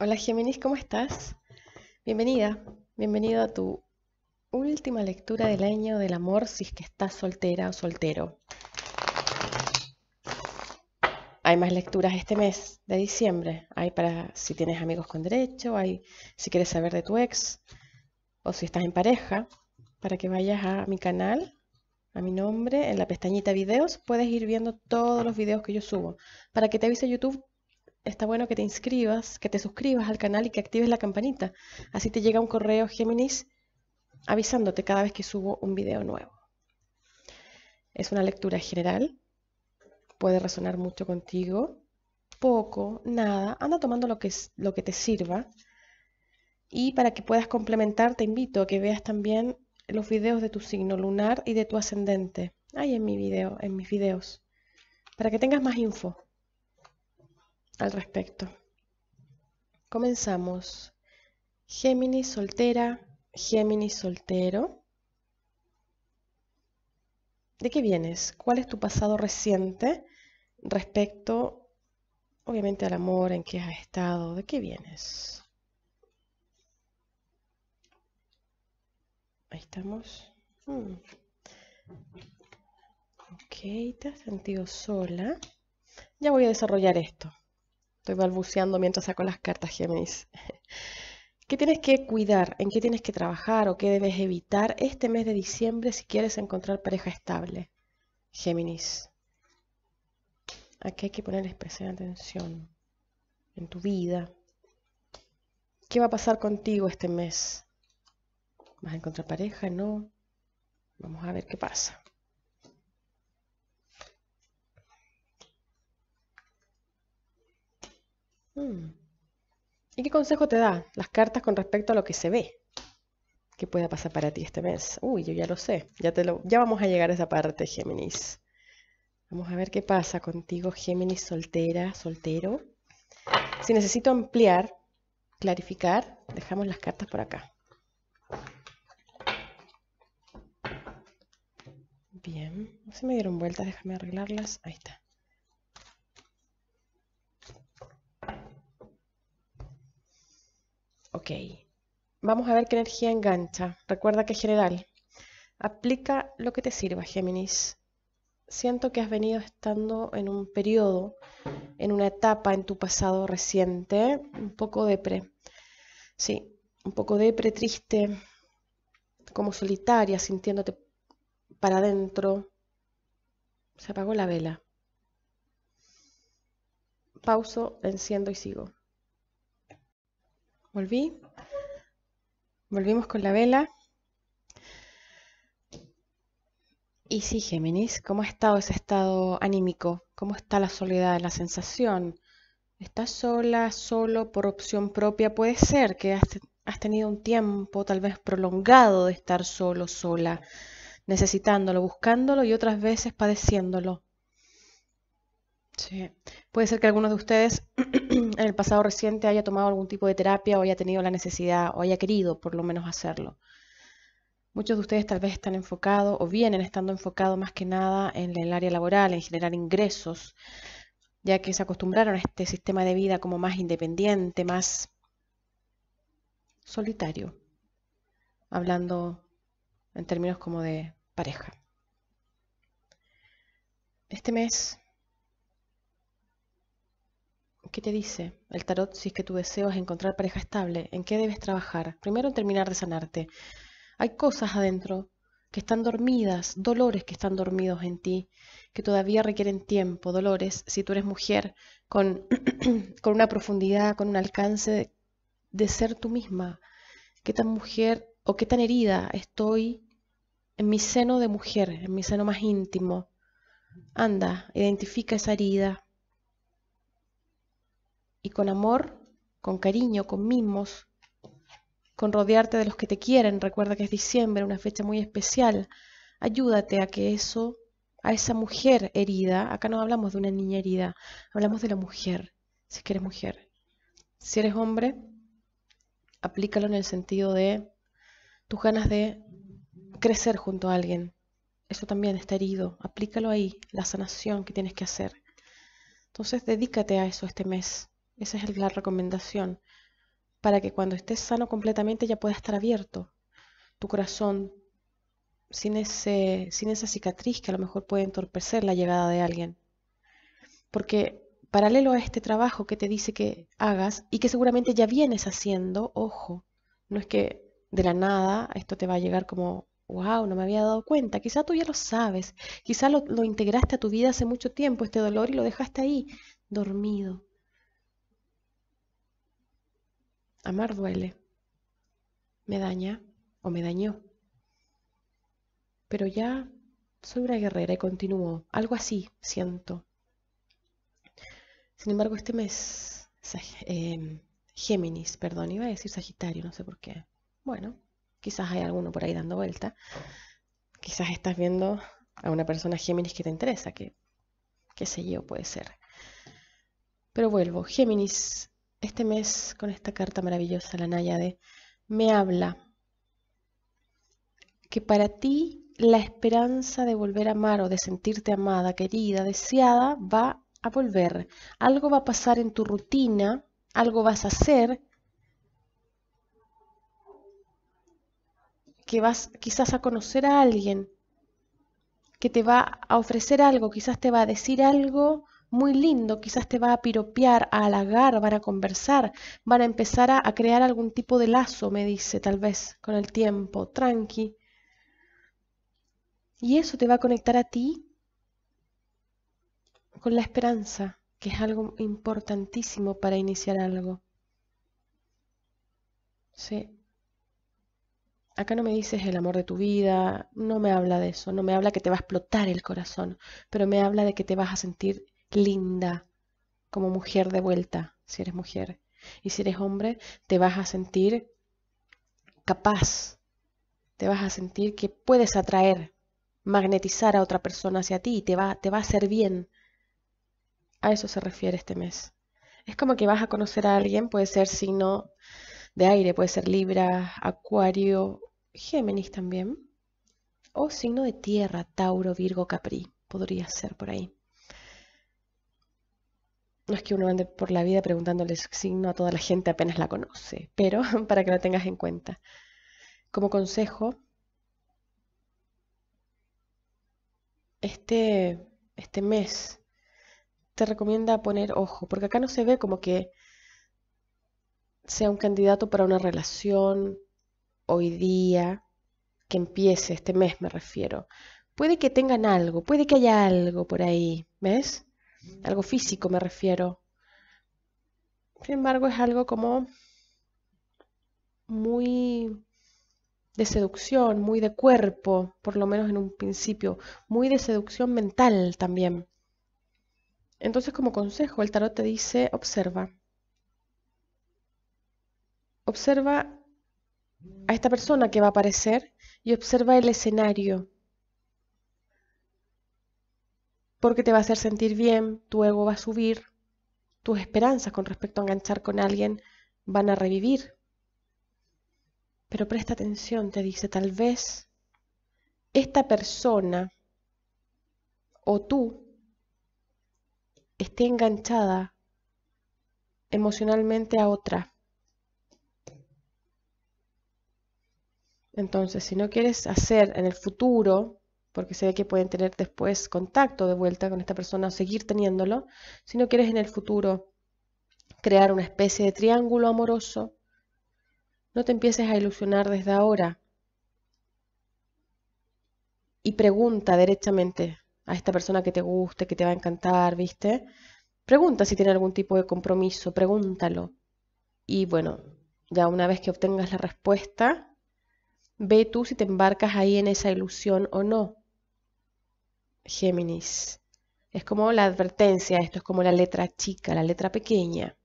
Hola Géminis, ¿cómo estás? Bienvenida, bienvenido a tu última lectura del año del amor si es que estás soltera o soltero. Hay más lecturas este mes de diciembre. Hay para si tienes amigos con derecho, hay si quieres saber de tu ex o si estás en pareja, para que vayas a mi canal, a mi nombre, en la pestañita videos, puedes ir viendo todos los videos que yo subo. Para que te avise YouTube está bueno que te inscribas, que te suscribas al canal y que actives la campanita. Así te llega un correo Géminis avisándote cada vez que subo un video nuevo. Es una lectura general, puede resonar mucho contigo, poco, nada, anda tomando lo que, lo que te sirva. Y para que puedas complementar, te invito a que veas también los videos de tu signo lunar y de tu ascendente. Ahí en mi video, en mis videos. Para que tengas más info al respecto. Comenzamos. Géminis soltera, Géminis soltero. ¿De qué vienes? ¿Cuál es tu pasado reciente respecto, obviamente, al amor en que has estado? ¿De qué vienes? Ahí estamos. Hmm. Ok, te has sentido sola. Ya voy a desarrollar esto. Estoy balbuceando mientras saco las cartas Géminis. ¿Qué tienes que cuidar? ¿En qué tienes que trabajar o qué debes evitar este mes de diciembre si quieres encontrar pareja estable? Géminis. Aquí hay que poner especial atención en tu vida. ¿Qué va a pasar contigo este mes? ¿Vas a encontrar pareja? No. Vamos a ver qué pasa. Mm. ¿Y qué consejo te da las cartas con respecto a lo que se ve? ¿Qué pueda pasar para ti este mes? Uy, yo ya lo sé. Ya, te lo, ya vamos a llegar a esa parte, Géminis. Vamos a ver qué pasa contigo, Géminis soltera, soltero. Si necesito ampliar, clarificar, dejamos las cartas por acá. Bien, Se me dieron vueltas, déjame arreglarlas. Ahí está. Ok. Vamos a ver qué energía engancha. Recuerda que general. Aplica lo que te sirva, Géminis. Siento que has venido estando en un periodo, en una etapa en tu pasado reciente, un poco depre. Sí, un poco depre, triste, como solitaria, sintiéndote para adentro. Se apagó la vela. Pauso, enciendo y sigo. Volví. Volvimos con la vela. Y sí, Géminis, ¿cómo ha estado ese estado anímico? ¿Cómo está la soledad, la sensación? ¿Estás sola, solo, por opción propia? Puede ser que has, has tenido un tiempo tal vez prolongado de estar solo, sola, necesitándolo, buscándolo y otras veces padeciéndolo. Sí. Puede ser que algunos de ustedes en el pasado reciente haya tomado algún tipo de terapia o haya tenido la necesidad o haya querido por lo menos hacerlo. Muchos de ustedes tal vez están enfocados o vienen estando enfocados más que nada en el área laboral, en generar ingresos, ya que se acostumbraron a este sistema de vida como más independiente, más solitario, hablando en términos como de pareja. Este mes ¿Qué te dice el tarot si es que tu deseo es encontrar pareja estable? ¿En qué debes trabajar? Primero en terminar de sanarte. Hay cosas adentro que están dormidas, dolores que están dormidos en ti, que todavía requieren tiempo, dolores, si tú eres mujer, con, con una profundidad, con un alcance de, de ser tú misma. ¿Qué tan mujer o qué tan herida estoy en mi seno de mujer, en mi seno más íntimo? Anda, identifica esa herida, y con amor, con cariño, con mimos, con rodearte de los que te quieren. Recuerda que es diciembre, una fecha muy especial. Ayúdate a que eso, a esa mujer herida, acá no hablamos de una niña herida, hablamos de la mujer, si es que eres mujer. Si eres hombre, aplícalo en el sentido de tus ganas de crecer junto a alguien. Eso también está herido. Aplícalo ahí, la sanación que tienes que hacer. Entonces, dedícate a eso este mes. Esa es la recomendación. Para que cuando estés sano completamente ya pueda estar abierto. Tu corazón, sin, ese, sin esa cicatriz que a lo mejor puede entorpecer la llegada de alguien. Porque paralelo a este trabajo que te dice que hagas y que seguramente ya vienes haciendo, ojo, no es que de la nada esto te va a llegar como, wow, no me había dado cuenta, quizá tú ya lo sabes, quizá lo integraste a tu vida hace mucho tiempo este dolor y lo dejaste ahí, dormido, Amar duele. Me daña o me dañó. Pero ya soy una guerrera y continúo. Algo así siento. Sin embargo, este mes, em, Géminis, perdón, iba a decir Sagitario, no sé por qué. Bueno, quizás hay alguno por ahí dando vuelta. Quizás estás viendo a una persona Géminis que te interesa, que qué sé yo, puede ser. Pero vuelvo, Géminis, este mes con esta carta maravillosa, la de me habla que para ti la esperanza de volver a amar o de sentirte amada, querida, deseada, va a volver. Algo va a pasar en tu rutina, algo vas a hacer que vas quizás a conocer a alguien, que te va a ofrecer algo, quizás te va a decir algo muy lindo, quizás te va a piropear, a halagar, van a conversar, van a empezar a, crear algún tipo de lazo, me dice, tal vez, con el tiempo, tranqui. Y eso te va a conectar a ti con la esperanza, que es algo importantísimo para iniciar algo. Sí. Acá no me dices el amor de tu vida, no me habla de eso, no me habla que te va a explotar el corazón, pero me habla de que te vas a sentir linda como mujer de vuelta, si eres mujer. Y si eres hombre, te vas a sentir capaz, te vas a sentir que puedes atraer, magnetizar a otra persona hacia ti y te va, te va a hacer bien. A eso se refiere este mes. Es como que vas a conocer a alguien, puede ser signo de aire, puede ser Libra, Acuario, Géminis también, o signo de tierra, Tauro, Virgo, Capri, podría ser por ahí no es que uno ande por la vida preguntándole signo a toda la gente apenas la conoce, pero para que lo tengas en cuenta. Como consejo, este, este mes te recomienda poner ojo, porque acá no se ve como que sea un candidato para una relación hoy día, que empiece este mes me refiero. Puede que tengan algo, puede que haya algo por ahí, ¿ves? algo físico me refiero. Sin embargo, es algo como muy de seducción, muy de cuerpo, por lo menos en un principio, muy de seducción mental también. Entonces, como consejo, el tarot te dice, observa. Observa a esta persona que va a aparecer y observa el escenario. porque te va a hacer sentir bien, tu ego va a subir, tus esperanzas con respecto a enganchar con alguien van a revivir. Pero presta atención, te dice, tal vez esta persona o tú esté enganchada emocionalmente a otra. Entonces, si no quieres hacer en el futuro porque se ve que pueden tener después contacto de vuelta con esta persona o seguir teniéndolo, si no quieres en el futuro crear una especie de triángulo amoroso, no te empieces a ilusionar desde ahora y pregunta derechamente a esta persona que te guste, que te va a encantar, ¿viste? Pregunta si tiene algún tipo de compromiso, pregúntalo. Y bueno, ya una vez que obtengas la respuesta, ve tú si te embarcas ahí en esa ilusión o no. Géminis. Es como la advertencia, esto es como la letra chica, la letra pequeña.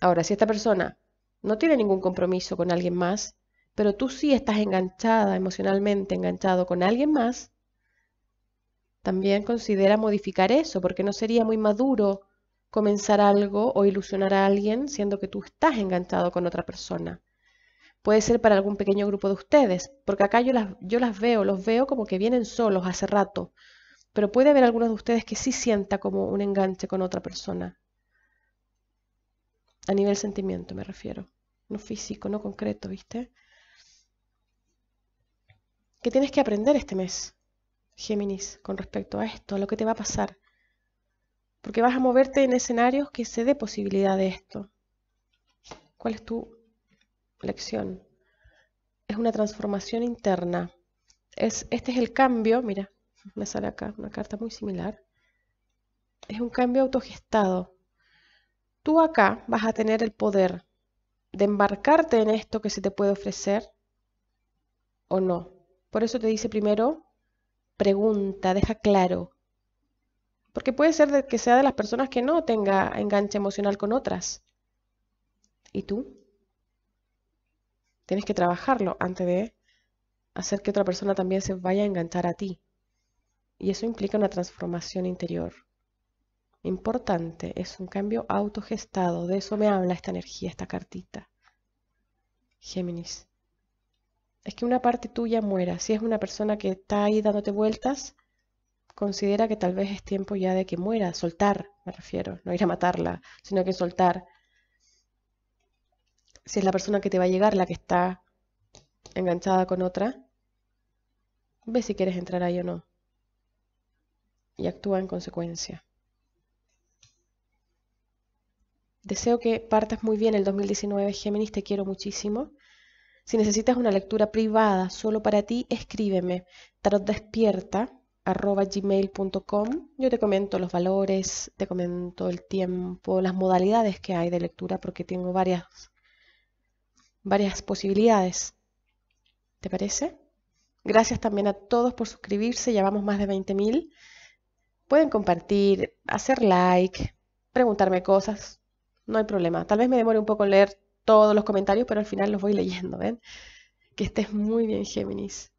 Ahora, si esta persona no tiene ningún compromiso con alguien más, pero tú sí estás enganchada emocionalmente, enganchado con alguien más, también considera modificar eso, porque no sería muy maduro comenzar algo o ilusionar a alguien siendo que tú estás enganchado con otra persona. Puede ser para algún pequeño grupo de ustedes, porque acá yo las, yo las veo, los veo como que vienen solos hace rato, pero puede haber algunos de ustedes que sí sienta como un enganche con otra persona. A nivel sentimiento me refiero, no físico, no concreto, ¿viste? ¿Qué tienes que aprender este mes, Géminis, con respecto a esto, a lo que te va a pasar? Porque vas a moverte en escenarios que se dé posibilidad de esto. ¿Cuál es tu es una transformación interna. Es, este es el cambio, mira, me sale acá una carta muy similar. Es un cambio autogestado. Tú acá vas a tener el poder de embarcarte en esto que se te puede ofrecer o no. Por eso te dice primero, pregunta, deja claro. Porque puede ser que sea de las personas que no tenga enganche emocional con otras. ¿Y tú? Tienes que trabajarlo antes de hacer que otra persona también se vaya a enganchar a ti. Y eso implica una transformación interior. Importante, es un cambio autogestado. De eso me habla esta energía, esta cartita. Géminis. Es que una parte tuya muera. Si es una persona que está ahí dándote vueltas, considera que tal vez es tiempo ya de que muera, soltar, me refiero, no ir a matarla, sino que soltar si es la persona que te va a llegar la que está enganchada con otra, ve si quieres entrar ahí o no. Y actúa en consecuencia. Deseo que partas muy bien el 2019, Géminis, te quiero muchísimo. Si necesitas una lectura privada solo para ti, escríbeme tarotdespierta.gmail.com. Yo te comento los valores, te comento el tiempo, las modalidades que hay de lectura, porque tengo varias varias posibilidades. ¿Te parece? Gracias también a todos por suscribirse, Llevamos más de 20.000. Pueden compartir, hacer like, preguntarme cosas, no hay problema. Tal vez me demore un poco en leer todos los comentarios, pero al final los voy leyendo, ¿ven? Que estés muy bien, Géminis.